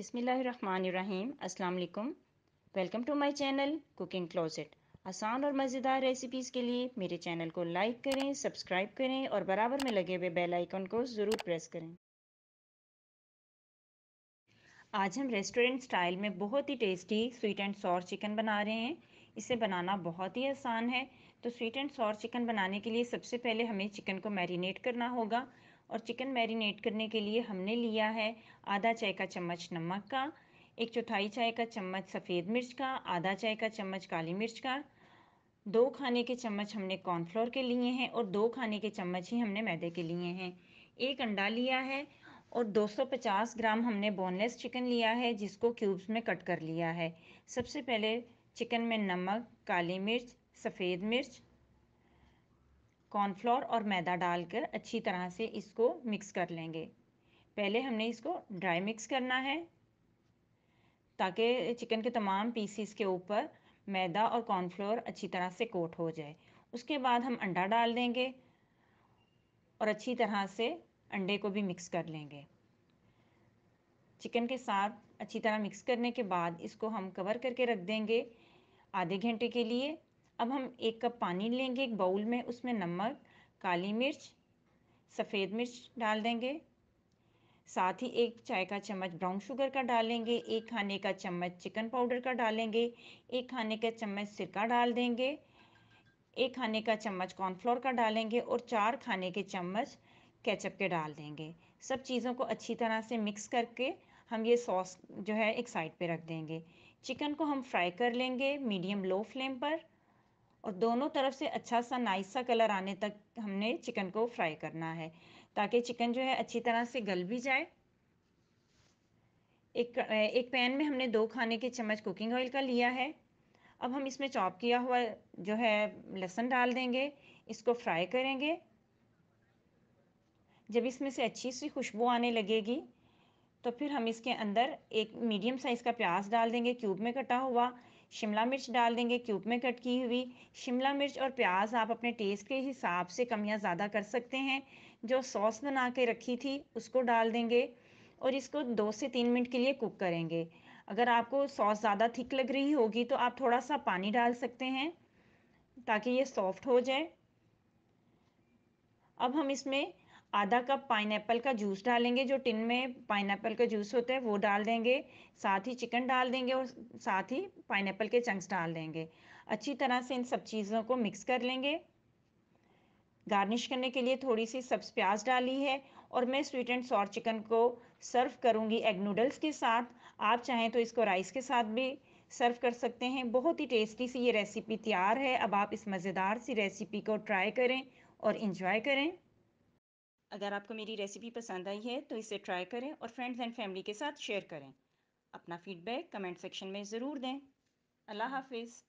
बिसमीम् अल्लाम welcome to my channel cooking closet आसान और मज़ेदार रेसिपीज़ के लिए मेरे चैनल को लाइक करें सब्सक्राइब करें और बराबर में लगे हुए बेल आइकन को ज़रूर प्रेस करें आज हम रेस्टोरेंट स्टाइल में बहुत ही tasty sweet and sour chicken बना रहे हैं इसे बनाना बहुत ही आसान है तो स्वीट एंड सॉर चिकन बनाने के लिए सबसे पहले हमें चिकन को मैरिनेट करना होगा और चिकन मैरिनेट करने के लिए हमने लिया है आधा चाय का चम्मच नमक का एक चौथाई चाय का चम्मच सफ़ेद मिर्च का आधा चाय का चम्मच काली मिर्च का दो खाने के चम्मच हमने कॉर्नफ्लोर के लिए हैं और दो खाने के चम्मच ही हमने मैदे के लिए हैं एक अंडा लिया है और 250 ग्राम हमने बोनलेस चिकन लिया है जिसको क्यूब्स में कट कर लिया है सबसे पहले चिकन में नमक काली मिर्च सफ़ेद मिर्च कॉर्नफ्लोर और मैदा डालकर अच्छी तरह से इसको मिक्स कर लेंगे पहले हमने इसको ड्राई मिक्स करना है ताकि चिकन के तमाम पीसीस के ऊपर मैदा और कॉर्नफ्लोर अच्छी तरह से कोट हो जाए उसके बाद हम अंडा डाल देंगे और अच्छी तरह से अंडे को भी मिक्स कर लेंगे चिकन के साथ अच्छी तरह मिक्स करने के बाद इसको हम कवर करके रख देंगे आधे घंटे के लिए अब हम एक कप पानी लेंगे एक बाउल में उसमें नमक काली मिर्च सफ़ेद मिर्च डाल देंगे साथ ही एक चाय का चम्मच ब्राउन शुगर का डालेंगे एक खाने का चम्मच चिकन पाउडर का डालेंगे एक खाने का चम्मच सिरका डाल देंगे एक खाने का चम्मच कॉर्नफ्लोर का डालेंगे और चार खाने के चम्मच केचप के डाल देंगे सब चीज़ों को अच्छी तरह से मिक्स करके हम ये सॉस जो है एक साइड पे रख देंगे चिकन को हम फ्राई कर लेंगे मीडियम लो फ्लेम पर और दोनों तरफ से अच्छा सा नाइस सा कलर आने तक हमने चिकन को फ्राई करना है ताकि चिकन जो है अच्छी तरह से गल भी जाए एक एक पैन में हमने दो खाने के चम्मच कुकिंग ऑयल का लिया है अब हम इसमें चॉप किया हुआ जो है लहसुन डाल देंगे इसको फ्राई करेंगे जब इसमें से अच्छी सी खुशबू आने लगेगी तो फिर हम इसके अंदर एक मीडियम साइज़ का प्याज डाल देंगे क्यूब में कटा हुआ शिमला मिर्च डाल देंगे क्यूब में कट की हुई शिमला मिर्च और प्याज आप अपने टेस्ट के हिसाब से कम या ज़्यादा कर सकते हैं जो सॉस बना के रखी थी उसको डाल देंगे और इसको दो से तीन मिनट के लिए कुक करेंगे अगर आपको सॉस ज़्यादा थिक लग रही होगी तो आप थोड़ा सा पानी डाल सकते हैं ताकि ये सॉफ्ट हो जाए अब हम इसमें आधा कप पाइन का जूस डालेंगे जो टिन में पाइनएप्पल का जूस होता है वो डाल देंगे साथ ही चिकन डाल देंगे और साथ ही पाइन के चंक्स डाल देंगे अच्छी तरह से इन सब चीज़ों को मिक्स कर लेंगे गार्निश करने के लिए थोड़ी सी सब्स प्याज डाली है और मैं स्वीट एंड सॉर चिकन को सर्व करूँगी एग नूडल्स के साथ आप चाहें तो इसको राइस के साथ भी सर्व कर सकते हैं बहुत ही टेस्टी सी ये रेसिपी तैयार है अब आप इस मज़ेदार सी रेसिपी को ट्राई करें और इन्जॉय करें अगर आपको मेरी रेसिपी पसंद आई है तो इसे ट्राई करें और फ्रेंड्स एंड फैमिली के साथ शेयर करें अपना फीडबैक कमेंट सेक्शन में ज़रूर दें अल्लाह हाफिज़